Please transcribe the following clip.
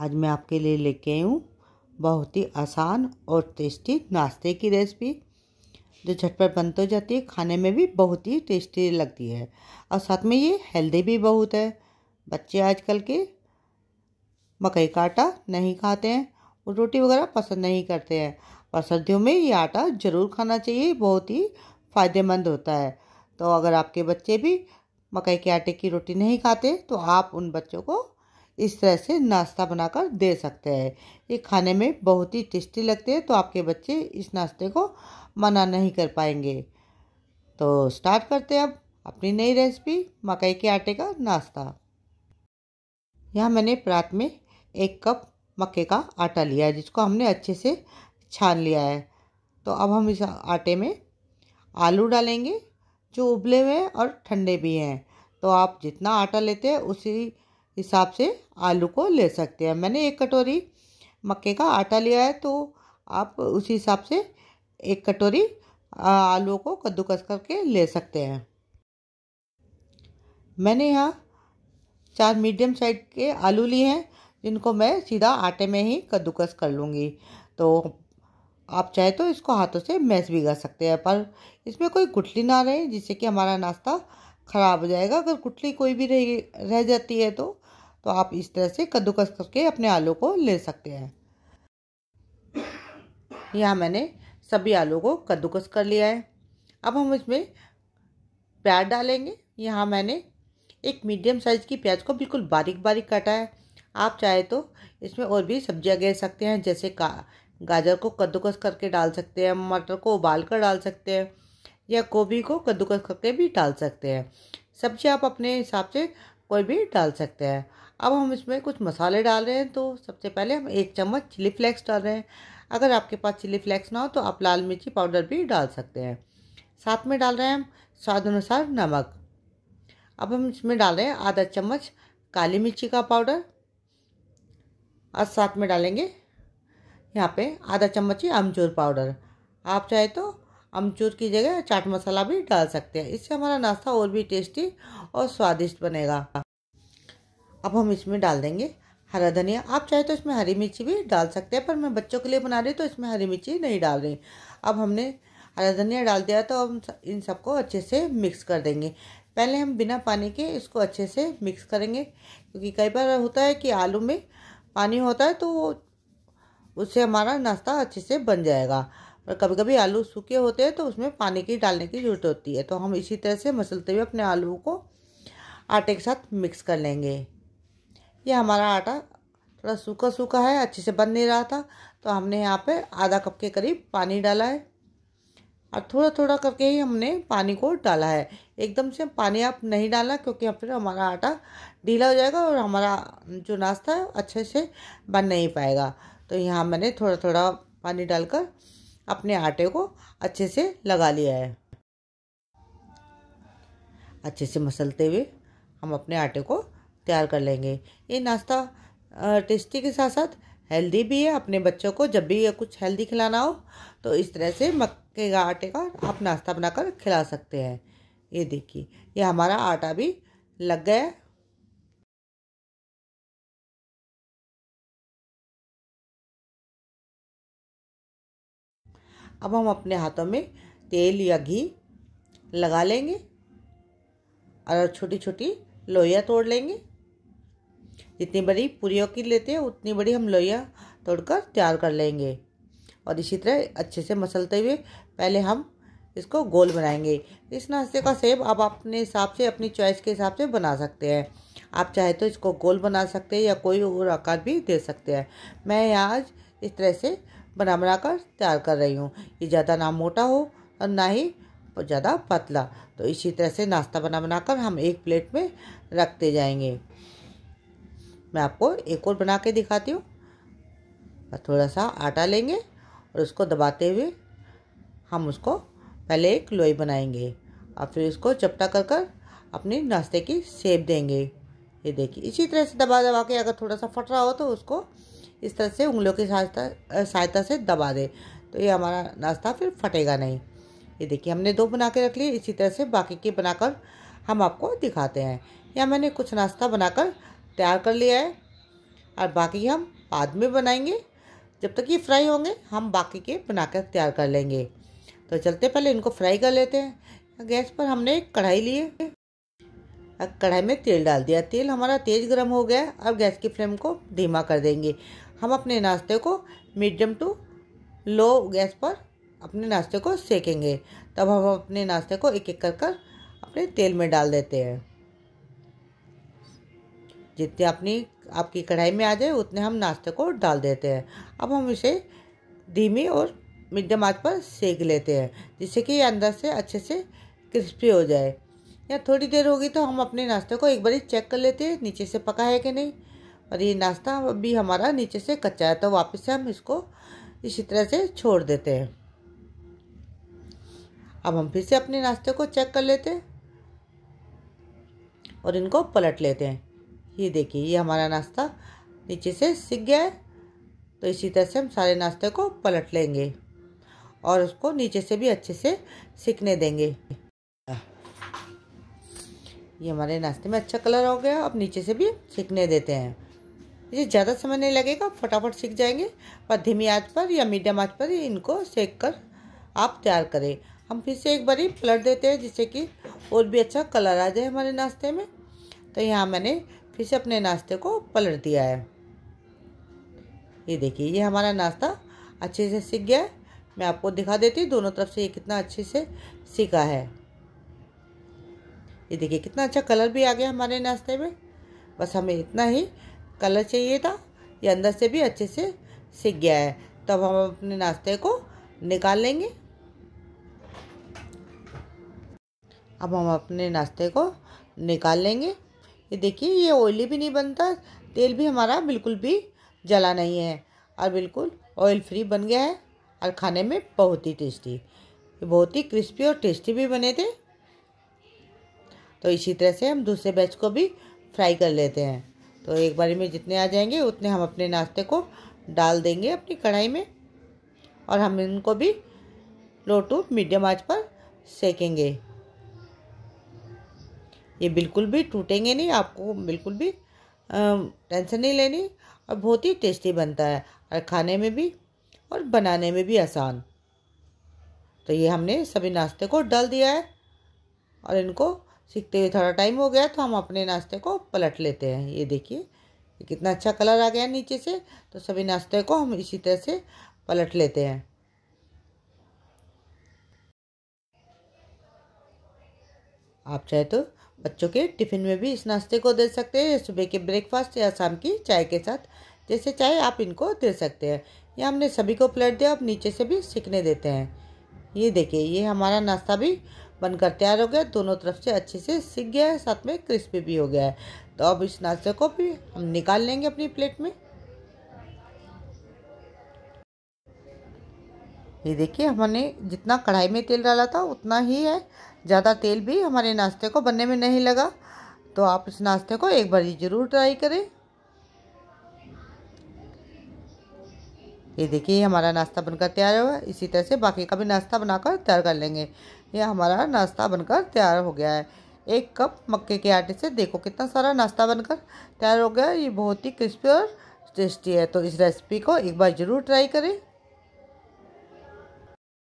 आज मैं आपके लिए लेके आई हूँ बहुत ही आसान और टेस्टी नाश्ते की रेसिपी जो झटपट बनते हो जाती है खाने में भी बहुत ही टेस्टी लगती है और साथ में ये हेल्दी भी बहुत है बच्चे आजकल के मकई का आटा नहीं खाते हैं और रोटी वगैरह पसंद नहीं करते हैं और सर्दियों में ये आटा ज़रूर खाना चाहिए बहुत ही फ़ायदेमंद होता है तो अगर आपके बच्चे भी मकई के आटे की रोटी नहीं खाते तो आप उन बच्चों को इस तरह से नाश्ता बनाकर दे सकते हैं ये खाने में बहुत ही टेस्टी लगते हैं तो आपके बच्चे इस नाश्ते को मना नहीं कर पाएंगे तो स्टार्ट करते हैं अब अपनी नई रेसिपी मकई के आटे का नाश्ता यहाँ मैंने प्रात में एक कप मक्के का आटा लिया है जिसको हमने अच्छे से छान लिया है तो अब हम इस आटे में आलू डालेंगे जो उबले हुए हैं और ठंडे भी हैं तो आप जितना आटा लेते हैं उसी हिसाब से आलू को ले सकते हैं मैंने एक कटोरी मक्के का आटा लिया है तो आप उसी हिसाब से एक कटोरी आलू को कद्दूकस करके ले सकते हैं मैंने यहाँ चार मीडियम साइज के आलू लिए हैं जिनको मैं सीधा आटे में ही कद्दूकस कर लूँगी तो आप चाहे तो इसको हाथों से मैस भी कर सकते हैं पर इसमें कोई गुठली ना रहे जिससे कि हमारा नाश्ता ख़राब हो जाएगा अगर गुठली कोई भी रह रह जाती है तो तो आप इस तरह से कद्दूकस करके अपने आलू को ले सकते हैं यहाँ मैंने सभी आलू को कद्दूकस कर लिया है अब हम इसमें प्याज डालेंगे यहाँ मैंने एक मीडियम साइज़ की प्याज को बिल्कुल बारीक बारीक काटा है आप चाहे तो इसमें और भी सब्जियां गिर सकते हैं जैसे का गाजर को कद्दूकस करके डाल सकते हैं मटर को उबाल कर डाल सकते हैं या गोभी को कद्दूकस करके भी डाल सकते हैं सब्जी आप अपने हिसाब से कोई भी डाल सकते हैं अब हम इसमें कुछ मसाले डाल रहे हैं तो सबसे पहले हम एक चम्मच चिली फ्लेक्स डाल रहे हैं अगर आपके पास चिली फ्लेक्स ना हो तो आप लाल मिर्ची पाउडर भी डाल सकते हैं साथ में डाल रहे हैं हम स्वाद अनुसार नमक अब हम इसमें डाल रहे हैं आधा चम्मच काली मिर्ची का पाउडर और साथ में डालेंगे यहाँ पे आधा चम्मच ही अमचूर पाउडर आप चाहे तो अमचूर की जगह चाट मसाला भी डाल सकते हैं इससे हमारा नाश्ता और भी टेस्टी और स्वादिष्ट बनेगा अब हम इसमें डाल देंगे हरा धनिया आप चाहे तो इसमें हरी मिर्ची भी डाल सकते हैं पर मैं बच्चों के लिए बना रही तो इसमें हरी मिर्ची नहीं डाल रही अब हमने हरा धनिया डाल दिया तो हम इन सबको अच्छे से मिक्स कर देंगे पहले हम बिना पानी के इसको अच्छे से मिक्स करेंगे क्योंकि कई बार होता है कि आलू में पानी होता है तो उससे हमारा नाश्ता अच्छे से बन जाएगा और कभी कभी आलू सूखे होते हैं तो उसमें पानी की डालने की ज़रूरत होती है तो हम इसी तरह से मसलते हुए अपने आलू को आटे के साथ मिक्स कर लेंगे ये हमारा आटा थोड़ा सूखा सूखा है अच्छे से बन नहीं रहा था तो हमने यहाँ पे आधा कप के करीब पानी डाला है और थोड़ा थोड़ा करके ही हमने पानी को डाला है एकदम से पानी आप नहीं डाला क्योंकि फिर हमारा आटा ढीला हो जाएगा और हमारा जो नाश्ता है अच्छे से बन नहीं पाएगा तो यहाँ मैंने थोड़ा थोड़ा पानी डालकर अपने आटे को अच्छे से लगा लिया है अच्छे से मसलते हुए हम अपने आटे को तैयार कर लेंगे ये नाश्ता टेस्टी के साथ साथ हेल्दी भी है अपने बच्चों को जब भी कुछ हेल्दी खिलाना हो तो इस तरह से मक्के का आटे का आप नाश्ता बनाकर खिला सकते हैं ये देखिए ये हमारा आटा भी लग गया अब हम अपने हाथों में तेल या घी लगा लेंगे और छोटी छोटी लोहिया तोड़ लेंगे जितनी बड़ी पूरियों की लेते हैं उतनी बड़ी हम लोइयाँ तोड़कर तैयार कर लेंगे और इसी तरह अच्छे से मसलते हुए पहले हम इसको गोल बनाएंगे इस नाश्ते का सेब आप अपने हिसाब से अपनी चॉइस के हिसाब से बना सकते हैं आप चाहे तो इसको गोल बना सकते हैं या कोई और आकार भी दे सकते हैं मैं आज इस तरह से बना बना कर तैयार कर रही हूँ ये ज़्यादा ना मोटा हो और ना ही ज़्यादा पतला तो इसी तरह से नाश्ता बना बना कर हम एक प्लेट में रखते जाएंगे मैं आपको एक और बना के दिखाती हूँ थोड़ा सा आटा लेंगे और उसको दबाते हुए हम उसको पहले एक लोई बनाएंगे और फिर उसको चपटा कर कर अपने नाश्ते की सेब देंगे ये देखिए इसी तरह से दबा दबा के अगर थोड़ा सा फट रहा हो तो उसको इस तरह से उंगलियों की सहायता सहायता से दबा दे तो ये हमारा नाश्ता फिर फटेगा नहीं ये देखिए हमने दो बना के रख लिए इसी तरह से बाकी के बनाकर हम आपको दिखाते हैं या मैंने कुछ नाश्ता बनाकर तैयार कर लिया है और बाकी हम बाद में बनाएंगे जब तक ये फ्राई होंगे हम बाकी के बनाकर तैयार कर लेंगे तो चलते पहले इनको फ्राई कर लेते हैं गैस पर हमने एक कढ़ाई लिए कढ़ाई में तेल डाल दिया तेल हमारा तेज़ गर्म हो गया अब गैस की फ्लेम को धीमा कर देंगे हम अपने नाश्ते को मीडियम टू लो गैस पर अपने नाश्ते को सेकेंगे तब हम अपने नाश्ते को एक एक कर कर अपने तेल में डाल देते हैं जितने अपनी आपकी कढ़ाई में आ जाए उतने हम नाश्ते को डाल देते हैं अब हम इसे धीमी और मीडियम आँच पर सेक लेते हैं जिससे कि ये अंदर से अच्छे से क्रिस्पी हो जाए या थोड़ी देर होगी तो हम अपने नाश्ते को एक बार चेक कर लेते हैं नीचे से पका है कि नहीं और ये नाश्ता अभी हमारा नीचे से कच्चा है तो वापस से हम इसको इसी तरह से छोड़ देते हैं अब हम फिर से अपने नाश्ते को चेक कर लेते हैं और इनको पलट लेते हैं ये देखिए ये हमारा नाश्ता नीचे से सीख गया है तो इसी तरह से हम सारे नाश्ते को पलट लेंगे और उसको नीचे से भी अच्छे से सीखने देंगे ये हमारे नाश्ते में अच्छा कलर हो गया अब नीचे से भी सीखने देते हैं ये ज़्यादा समय नहीं लगेगा फटाफट सीख जाएंगे पर धीमी आँच पर या मीडियम आँच पर इनको सेक कर आप तैयार करें हम फिर से एक बार ही पलट देते हैं जिससे कि और भी अच्छा कलर आ जाए हमारे नाश्ते में तो यहाँ मैंने फिर से अपने नाश्ते को पलट दिया है ये देखिए ये हमारा नाश्ता अच्छे से सीख गया है मैं आपको दिखा देती हूँ दोनों तरफ से ये कितना अच्छे से सीखा है ये देखिए कितना अच्छा कलर भी आ गया हमारे नाश्ते में बस हमें इतना ही कलर चाहिए था ये अंदर से भी अच्छे से सीख गया है तब तो हम अपने नाश्ते को निकाल लेंगे अब हम अपने नाश्ते को निकाल लेंगे ये देखिए ये ऑयली भी नहीं बनता तेल भी हमारा बिल्कुल भी जला नहीं है और बिल्कुल ऑयल फ्री बन गया है और खाने में बहुत ही टेस्टी बहुत ही क्रिस्पी और टेस्टी भी बने थे तो इसी तरह से हम दूसरे बैच को भी फ्राई कर लेते हैं तो एक बारी में जितने आ जाएंगे उतने हम अपने नाश्ते को डाल देंगे अपनी कढ़ाई में और हम इनको भी लो टू मीडियम आंच पर सेकेंगे ये बिल्कुल भी टूटेंगे नहीं आपको बिल्कुल भी टेंशन नहीं लेनी और बहुत ही टेस्टी बनता है और खाने में भी और बनाने में भी आसान तो ये हमने सभी नाश्ते को डाल दिया है और इनको सीखते हुए थोड़ा टाइम हो गया तो हम अपने नाश्ते को पलट लेते हैं ये देखिए कितना अच्छा कलर आ गया नीचे से तो सभी नाश्ते को हम इसी तरह से पलट लेते हैं आप चाहे तो बच्चों के टिफ़िन में भी इस नाश्ते को दे सकते हैं सुबह के ब्रेकफास्ट या शाम की चाय के साथ जैसे चाय आप इनको दे सकते हैं ये हमने सभी को प्लेट दिया अब नीचे से भी सीखने देते हैं ये देखिए ये हमारा नाश्ता भी बनकर तैयार हो गया दोनों तरफ से अच्छे से सीख गया है साथ में क्रिस्पी भी हो गया है तो अब इस नाश्ते को भी हम निकाल लेंगे अपनी प्लेट में ये देखिए हमने जितना कढ़ाई में तेल डाला था उतना ही है ज़्यादा तेल भी हमारे नाश्ते को बनने में नहीं लगा तो आप इस नाश्ते को एक बार ज़रूर ट्राई करें ये देखिए हमारा नाश्ता बनकर तैयार हुआ इसी तरह से बाकी का भी नाश्ता बनाकर तैयार कर लेंगे यह हमारा नाश्ता बनकर तैयार हो गया है एक कप मक्के के आटे से देखो कितना सारा नाश्ता बनकर तैयार हो गया ये बहुत ही क्रिस्पी और टेस्टी है तो इस रेसिपी को एक बार ज़रूर ट्राई करें